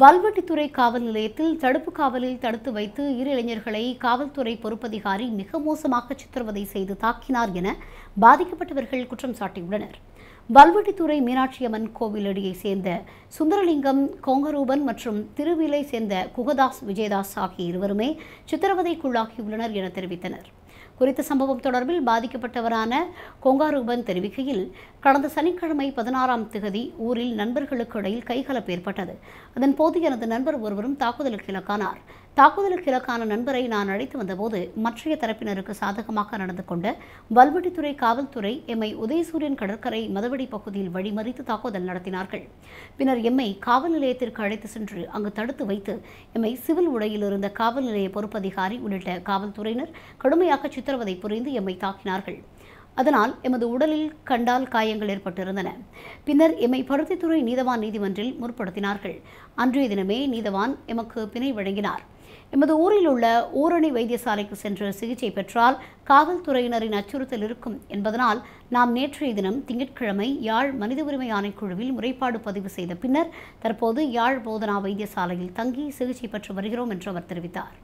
வல்வெட்டித்துறை காவல் நிலையத்தில் தடுப்பு காவலில் தடுத்து வைத்து இரு இளைஞர்களை காவல்துறை பொறுப்பதிகாரி மிக மோசமாக சித்திரவதை செய்து தாக்கினார் என பாதிக்கப்பட்டவர்கள் குற்றம் சாட்டியுள்ளனர் வல்வெட்டித்துறை மீனாட்சியம்மன் கோவிலடியை சேர்ந்த சுந்தரலிங்கம் கோங்கரூபன் மற்றும் திருவிலை சேர்ந்த குகதாஸ் விஜயதாஸ் ஆகிய இருவருமே சித்திரவதைக்குள்ளாகியுள்ளனர் என தெரிவித்தனர் குறித்த சம்பவம் தொடர்பில் பாதிக்கப்பட்டவரான கொங்காரூபன் தெரிவிக்கையில் கடந்த சனிக்கிழமை பதினாறாம் திகதி ஊரில் நண்பர்களுக்கு இடையில் கைகலப்பு ஏற்பட்டது அதன்போது எனது நண்பர் ஒருவரும் தாக்குதலுக்கு இலக்கானார் தாக்குதலுக்கு இலக்கான நண்பரை நான் அழைத்து வந்தபோது மற்றைய தரப்பினருக்கு சாதகமாக நடந்து கொண்ட வல்வெட்டித்துறை காவல்துறை எம்மை உதயசூரியன் கடற்கரை மதவெடி பகுதியில் வழிமறித்து தாக்குதல் நடத்தினார்கள் பின்னர் எம்மை காவல் நிலையத்திற்கு அழைத்து சென்று அங்கு தடுத்து வைத்து எம்மை சிவில் உடையில் இருந்த காவல் நிலைய பொறுப்பதிகாரி உள்ளிட்ட காவல்துறையினர் கடுமையாக சித்திரவதை புரிந்து எம்மை தாக்கினார்கள் அதனால் எமது உடலில் கண்டால் காயங்கள் ஏற்பட்டிருந்தன பின்னர் எம்மை பருத்தித்துறை நீதவான் நீதிமன்றில் முற்படுத்தினார்கள் அன்றைய தினமே நீதவான் எமக்கு பிணை வழங்கினார் எமது ஊரில் உள்ள ஊரணி வைத்தியசாலைக்கு சென்று சிகிச்சை பெற்றால் காவல்துறையினரின் அச்சுறுத்தல் இருக்கும் என்பதனால் நாம் நேற்றைய தினம் திங்கட்கிழமை யாழ் மனித உரிமை ஆணைக்குழுவில் முறைப்பாடு பதிவு செய்த பின்னர் தற்போது யாழ் போதனா வைத்தியசாலையில் தங்கி சிகிச்சை பெற்று வருகிறோம் என்று அவர் தெரிவித்தார்